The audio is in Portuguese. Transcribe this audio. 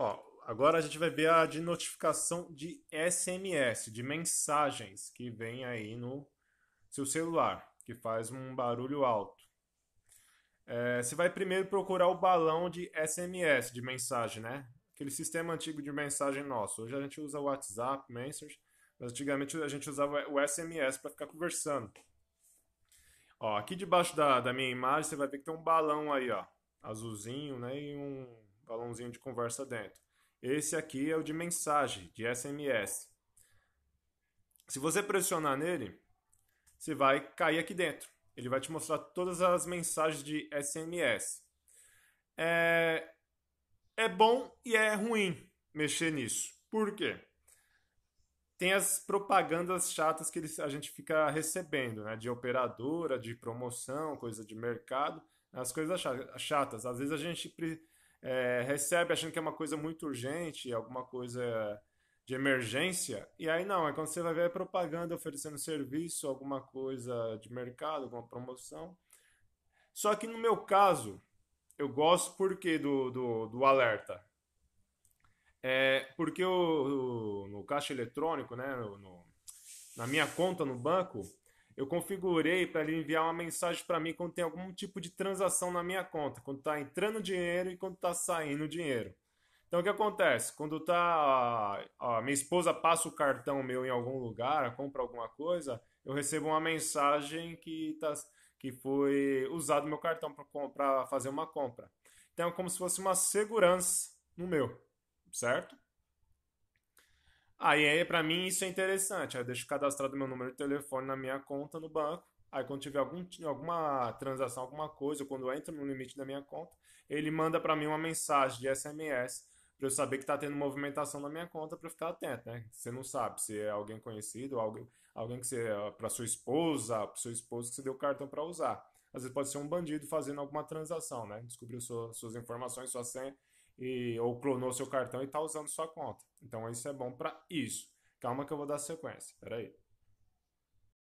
Ó, agora a gente vai ver a de notificação de SMS, de mensagens que vem aí no seu celular, que faz um barulho alto. É, você vai primeiro procurar o balão de SMS, de mensagem, né? Aquele sistema antigo de mensagem nosso. Hoje a gente usa o WhatsApp, Messenger, mas antigamente a gente usava o SMS para ficar conversando. Ó, aqui debaixo da, da minha imagem você vai ver que tem um balão aí, ó, azulzinho, né? E um botãozinho de conversa dentro. Esse aqui é o de mensagem, de SMS. Se você pressionar nele, você vai cair aqui dentro. Ele vai te mostrar todas as mensagens de SMS. É, é bom e é ruim mexer nisso. Por quê? Tem as propagandas chatas que a gente fica recebendo, né? De operadora, de promoção, coisa de mercado. As coisas chatas. Às vezes a gente é, recebe achando que é uma coisa muito urgente, alguma coisa de emergência, e aí não, é quando você vai ver propaganda oferecendo serviço, alguma coisa de mercado, alguma promoção. Só que no meu caso, eu gosto porque do, do, do alerta. É porque o, o, no caixa eletrônico, né, no, no, na minha conta no banco, eu configurei para ele enviar uma mensagem para mim quando tem algum tipo de transação na minha conta, quando está entrando dinheiro e quando está saindo dinheiro. Então o que acontece? Quando tá a, minha esposa passa o cartão meu em algum lugar, compra alguma coisa, eu recebo uma mensagem que tá que foi usado meu cartão para fazer uma compra. Então é como se fosse uma segurança no meu, certo? Aí, aí para mim isso é interessante. eu deixo cadastrado meu número de telefone na minha conta no banco. Aí quando tiver algum, alguma transação, alguma coisa, quando entra no limite da minha conta, ele manda para mim uma mensagem de SMS para eu saber que está tendo movimentação na minha conta para ficar atento, né? Você não sabe se é alguém conhecido, alguém, alguém que você para sua esposa, para seu esposo que você deu o cartão para usar. Às vezes pode ser um bandido fazendo alguma transação, né? Descobriu sua, suas informações, sua senha e, ou clonou seu cartão e está usando sua conta. Então isso é bom para isso. Calma que eu vou dar sequência. Peraí. aí.